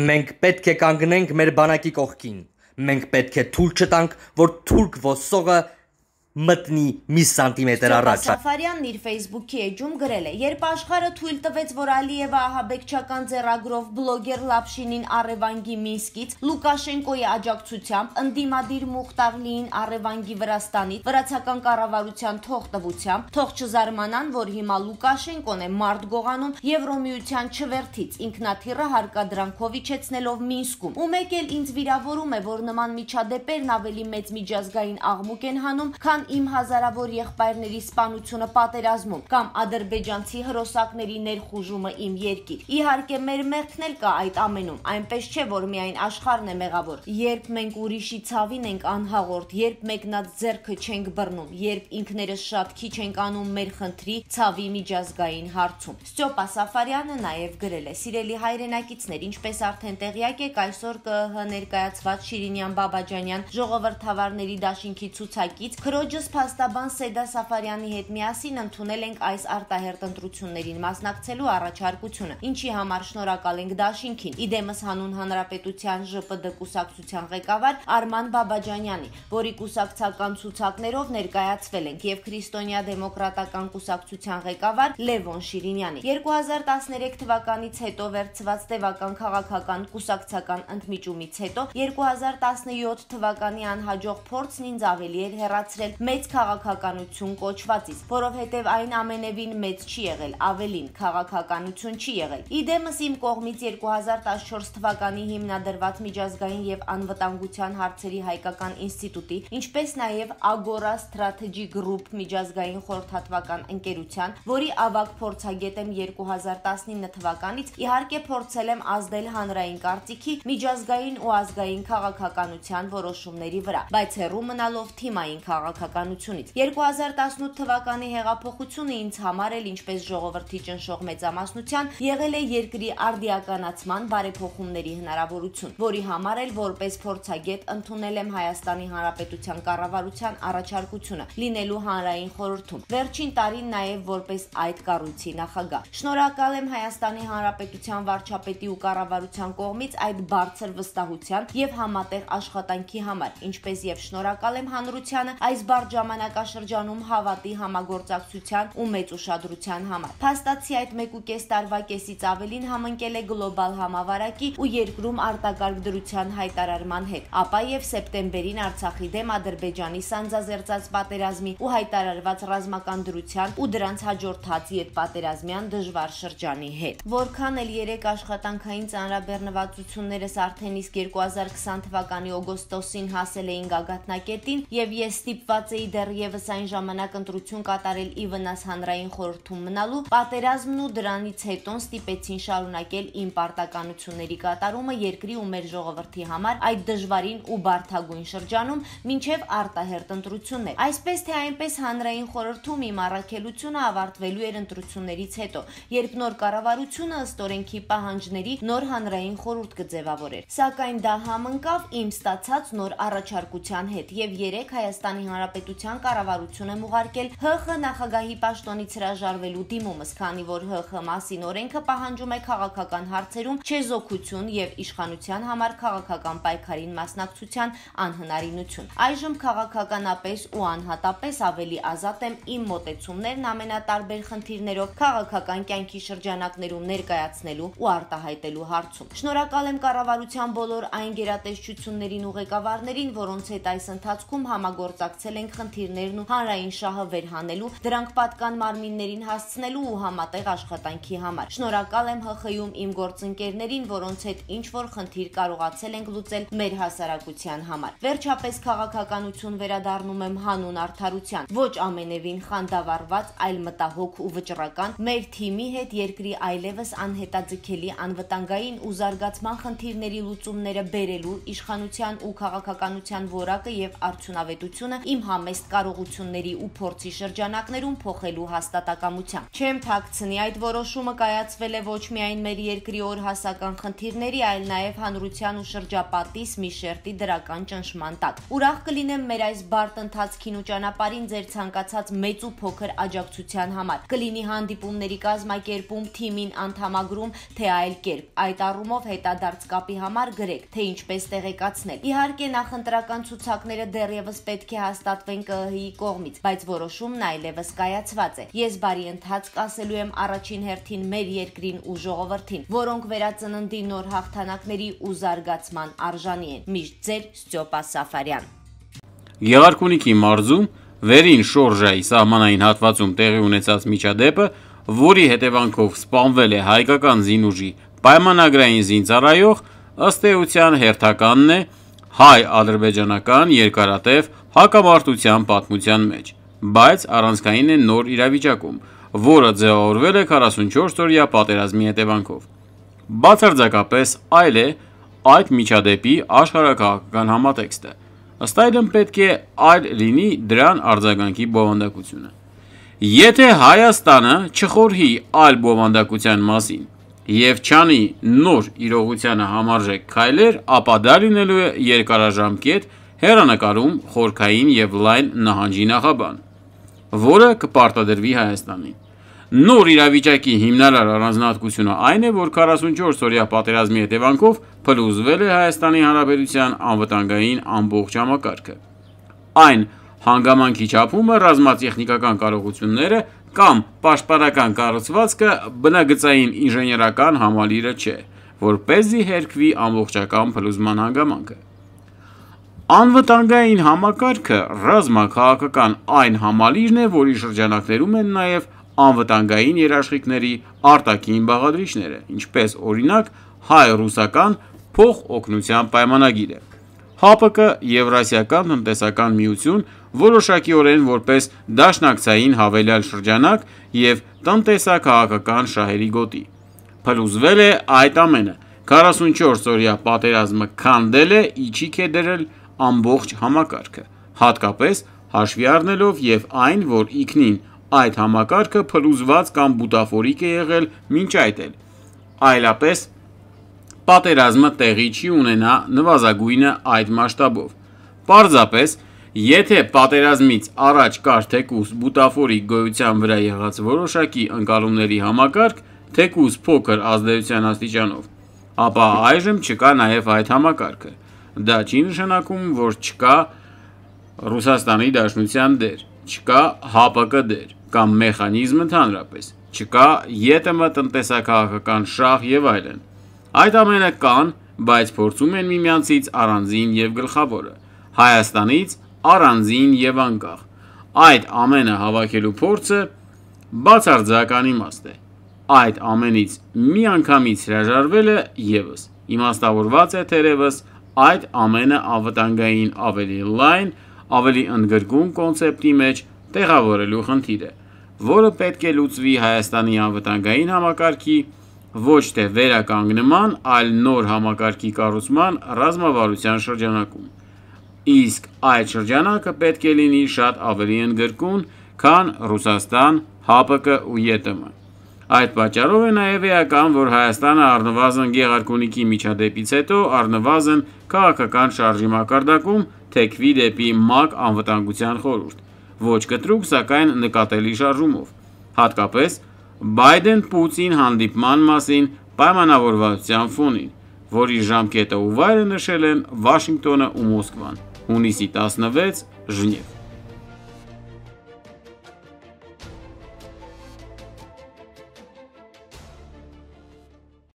Մենք պետք է կանգնենք մեր բանակի կողքին։ Մենք պետք է թույլ չտանք, որ թուրք ոսողը մտնի մի սանտիմետր առաջ։ Սաֆարյանն իր Facebook-ի էջում գրել է. Երբ աշխարհը թույլ տվեց, որ Ալիևը ահաբեկչական ձեռագրով բլոգեր Լապշինին Արևանգի Մինսկից Լուկաշենկոյի աջակցությամբ ընդդիմադիր Մուխտարլիին Արևանգի Վրաստանից վրացական կառավարության թող տվությամբ թող չզարմանան, որ հիմա Լուկաշենկոն է մարդ գողանում Եվրոմիության չվերթից ինքնաթիռը հարկադրանքով իջեցնելով Մինսկում։ Ու մեկ էլ ինձ վիրավորում է, որ նման միջադեպերն ավելի մեծ միջազգային աղմուկ են հանում, քան քան իմ հազարավոր եղբայրների սպանությունը պատերազմում կամ ադրբեջանցի հրոսակների ներխուժումը իմ երկիր։ Իհարկե մեր մեղքն էլ կա այդ ամենում, այնպես չէ որ միայն աշխարհն է մեղավոր։ Երբ մենք ուրիշի ցավին ենք անհաղորդ, երբ մեկնած ձեռքը չենք բռնում, երբ ինքներս շատ քիչ ենք անում մեր խնդրի ցավի միջազգային հարցում։ Ստյոպա Սաֆարյանը նաև գրել է. «Սիրելի հայրենակիցներ, ինչպես արդեն տեղյակ եք, այսօր ԿՀ ներկայացված Շիրինյան Բաբաջանյան ժողովրդավարների դաշինքի ցուցակից քրոջ Լոջս փաստաբան Սեդա Սաֆարյանի հետ միասին ընդունել ենք այս արտահերտ ընտրություններին մասնակցելու առաջարկությունը, ինչի համար շնորհակալ ենք Դաշինքին։ Իդեմս հանուն հանրապետության ԺՊԴ կուսակցության ղեկավար Արման Բաբաջանյանի, որի կուսակցական ցուցակներով ներկայացվել ենք եւ Քրիստոնյա դեմոկրատական կուսակցության ղեկավար Լևոն Շիրինյանի։ 2013 թվականից հետո վերցված տևական քաղաքական կուսակցական ընդմիջումից հետո 2017 թվականի անհաջող փորձն ինձ ավելի էր հեռացրել մեծ քաղաքականություն կոչվածից, որովհետև այն ամենևին մեծ չի եղել, ավելին քաղաքականություն չի եղել։ Իդեմս իմ կողմից 2014 թվականի հիմնադրված միջազգային եւ անվտանգության հարցերի հայկական ինստիտուտի, ինչպես նաեւ Agora Strategy Group միջազգային խորհրդատվական ընկերության, որի ավագ փորձագետ եմ 2019 թվականից, իհարկե փորձել եմ ազդել հանրային կարծիքի միջազգային ու ազգային քաղաքականության որոշումների վրա, բայց հեռու մնալով թիմային քաղաքական քաղաքականությունից։ 2018 թվականի հեղափոխությունը ինձ համար էլ ինչպես ժողովրդի ճնշող մեծամասնության եղել է երկրի արդիականացման բարեփոխումների հնարավորություն, որի համար էլ որպես փորձագետ ընդունել եմ Հայաստանի Հանրապետության կառավարության առաջարկությունը լինելու հանրային խորհրդում։ Վերջին տարին նաև որպես այդ կառույցի նախագահ։ Շնորհակալ եմ Հայաստանի Հանրապետության վարչապետի ու կառավարության կողմից այդ բարձր վստահության եւ համատեղ աշխատանքի համար, ինչպես եւ շնորհակալ եմ հանրությանը այս բարձր կարճ ժամանակաշրջանում հավատի համագործակցության ու մեծ ուշադրության համար։ Փաստացի այդ 1.5 տարվա կեսից ավելին համընկել է գլոբալ համավարակի ու երկրում արտակարգ դրության հայտարարման հետ, ապա եւ սեպտեմբերին Արցախի դեմ Ադրբեջանի սանձազերծած պատերազմի ու հայտարարված ռազմական դրության ու դրանց հաջորդած յետպատերազմյան դժվար շրջանի հետ։ Որքան էլ երեք աշխատանքային ծանրաբեռնվածություններս արդեն իսկ 2020 թվականի օգոստոսին հասել էին գագաթնակետին եւ ես ստիպված ստիպված էի դեռևս այն ժամանակ ընտրություն կատարել ի վնաս հանրային խորհրդում մնալու, պատերազմն ու դրանից հետո ստիպեցին շարունակել իմ պարտականությունների կատարումը երկրի ու մեր ժողովրդի համար այդ դժվարին ու բարթագույն շրջանում, ինչև արտահերտ ընտրություններ։ Այսպես թե այնպես հանրային խորհրդում իմ առաքելությունը ավարտվելու էր ընտրություններից հետո, երբ նոր կառավարությունը ըստ օրենքի պահանջների նոր հանրային խորհուրդ կձևավորեր։ Սակայն դա համընկավ իմ ստացած նոր առաջարկության հետ եւ 3 Հայաստանի Հանրապետության հանրապետության կառավարություն եմ ուղարկել ՀԽ նախագահի պաշտոնից հրաժարվելու դիմումս, քանի որ ՀԽ մասին օրենքը պահանջում է քաղաքական հարցերում չեզոքություն եւ իշխանության համար քաղաքական պայքարին մասնակցության անհնարինություն։ Այժմ քաղաքականապես ու անհատապես ավելի ազատ եմ իմ մտեցումներն ամենատարբեր խնդիրներով քաղաքական կյանքի շրջանակներում ներկայացնելու ու արտահայտելու հարցում։ Շնորհակալ եմ կառավարության բոլոր այն գերատեսչություններին ու ղեկավարներին, որոնց հետ այս ընթացքում համագործակցել արտահայտենք խնդիրներն ու հանրային շահը վերհանելու, դրանք պատկան մարմիններին հասցնելու ու համատեղ աշխատանքի համար։ Շնորհակալ եմ ՀԽ-ում իմ գործընկերներին, որոնց հետ ինչ որ խնդիր կարողացել ենք լուծել մեր հասարակության համար։ Վերջապես քաղաքականություն վերադառնում եմ հանուն արդարության։ Ոչ ամենևին խանդավառված, այլ մտահոգ ու վճռական մեր թիմի հետ երկրի այլևս անհետաձգելի անվտանգային ու զարգացման խնդիրների լուծումները բերելու իշխանության ու քաղաքականության ворակը եւ արդյունավետությունը իմ համեստ կարողությունների ու փորձի շրջանակներում փոխելու հաստատակամությամբ։ Չեմ թաքցնի այդ որոշումը կայացվել է ոչ միայն մեր երկրի օր հասական խնդիրների, այլ նաև հանրության ու շրջապատիս մի շերտի դրական ճնշման տակ։ Ուրախ կլինեմ մեր այս բարդ ընթացքին ու ճանապարհին ձեր ցանկացած մեծ ու փոքր աջակցության համար։ Կլինի հանդիպումների կազմակերպում, թիմին անդամագրում, թե այլ կերպ։ Այդ առումով հետադարձ կապի համար գրեք, թե ինչպես տեղեկացնել։ Իհարկե նախընտրական ցուցակները դեռևս պետք է հաստատ կհավաքվեն ԿՀ-ի կողմից, բայց որոշումն այլևս կայացված է։ Ես բարի ընթացք ասելու եմ առաջին հերթին մեր երկրին ու ժողովրդին, որոնք վերածննդի նոր հաղթանակների ու զարգացման արժանի են։ Միշտ ձեր Ստյոպա Սաֆարյան։ Եղարքունիքի մարզում վերին շորժայի սահմանային հատվածում տեղի ունեցած միջադեպը, որի հետևանքով սպանվել է հայկական զինուժի պայմանագրային զինծառայող, ըստ էության հերթականն է հայ-ադրբեջանական երկարատև հակամարտության պատմության մեջ, բայց առանցքային է նոր իրավիճակում, որը ձևավորվել է 44 օրյա պատերազմի հետևանքով։ Բացարձակապես այլ է այդ միջադեպի աշխարհակահաղական համատեքստը։ Ըստ այդմ պետք է այլ լինի դրան արձագանքի բովանդակությունը։ Եթե Հայաստանը չխորհի այլ բովանդակության մասին եւ չանի նոր իրողությանը համարժեք քայլեր, ապա դա լինելու է երկարաժամկետ հերանակարում խորքային եւ լայն նահանջի նախաբան, որը կպարտադրվի Հայաստանին։ Նոր իրավիճակի հիմնարար առանձնահատկությունը այն է, որ 44 օրյա պատերազմի հետևանքով փլուզվել է Հայաստանի Հանրապետության անվտանգային ամբողջ համակարգը։ Այն հանգամանքի չափումը ռազմատեխնիկական կարողությունները կամ պաշտպանական կառուցվածքը բնագծային ինժեներական համալիրը չէ, որ เป զի հերկվի ամբողջական փլուզման հանգամանքը։ Անվտանգային համակարգը ռազմաքաղաքական այն համալիրն է, որի շրջանակներում են նաև անվտանգային երաշխիքների արտաքին բաղադրիչները, ինչպես օրինակ հայ-ռուսական փոխօգնության պայմանագիրը։ ՀԱՊԿ Եվրասիական տնտեսական միություն որոշակիորեն որպես դաշնակցային հավելյալ շրջանակ և տնտեսաքաղաքական շահերի գոտի։ Փլուզվել է այդ ամենը։ 44 օրյա պատերազմը քանդել է, իչիք է դրել ամբողջ համակարգը, հատկապես հաշվի առնելով և այն, որ ինքնին այդ համակարգը փլուզված կամ բուտաֆորիկ է եղել մինչ այդ էլ, այլապես պատերազմը տեղի չի ունենա նվազագույնը այդ մասշտաբով։ Պարզապես, եթե պատերազմից առաջ կար թեկուզ բուտաֆորիկ գոյության վրա եղած որոշակի ընկալումների համակարգ, թեկուզ փոքր ազդեցության աստիճանով, ապա այժմ չկա նաև այդ համակարգը։ Դա չի նշանակում, որ չկա Ռուսաստանի Դաշնության դեր, չկա ՀԱՊԿ դեր կամ մեխանիզմը հանրապես, չկա ԵՏՄ տնտեսակահաղական շահ եւ այլն։ Այդ ամենը կան, բայց փորձում են միմյանցից առանձին եւ գլխավորը, Հայաստանից առանձին եւ անկախ։ Այդ ամենը հավաքելու փորձը բացարձակ անիմաստ է։ Այդ ամենից միանգամից հրաժարվելը եւս իմաստավորված է թերևս Այդ ամենը անվտանգային ավելի լայն, ավելի ընդգրկուն կոնցեպտի մեջ տեղավորելու խնդիր է, որը պետք է լուծվի Հայաստանի անվտանգային համակարգի ոչ թե վերականգնման, այլ նոր համակարգի կառուցման ռազմավարության շրջանակում։ Իսկ այդ շրջանակը պետք է լինի շատ ավելի ընդգրկուն, քան Ռուսաստան, ՀԱՊԿ ու ԵՏՄ-ը։ Այդ պատճառով է նաև էական, որ Հայաստանը առնվազն Գեղարքունիքի միջադեպից հետո առնվազն քաղաքական շարժի մակարդակում թեքվի դեպի ՄԱԿ Անվտանգության խորհուրդ, ոչ կտրուկ, սակայն նկատելի շարժումով։ Հատկապես Բայդեն-Պուտին հանդիպման մասին պայմանավորվածության ֆոնին, որի ժամկետը ու վայրը նշել են Վաշինգտոնը ու Մոսկվան։ Հունիսի 16, Ժնև։